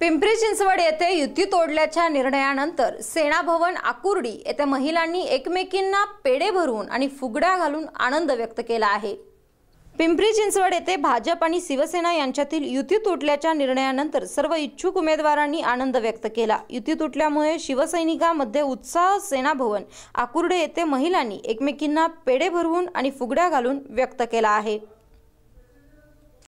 पिंपरी चिंचवड येथे युती तोडल्याच्या निर्णयानंतर सेनाभवन आकुर्डी येथे महिलांनी एकमेकींना पेढे भरून आणि फुगड्या घालून आनंद व्यक्त केला आहे पिंपरी चिंचवड येथे भाजप आणि शिवसेना यांच्यातील युती तुटल्याच्या निर्णयानंतर सर्व इच्छुक उमेदवारांनी आनंद व्यक्त केला युती तुटल्यामुळे शिवसैनिकांमध्ये उत्साह सेनाभवन आकुर्डे येथे महिलांनी एकमेकींना पेढे भरवून आणि फुगड्या घालून व्यक्त केला आहे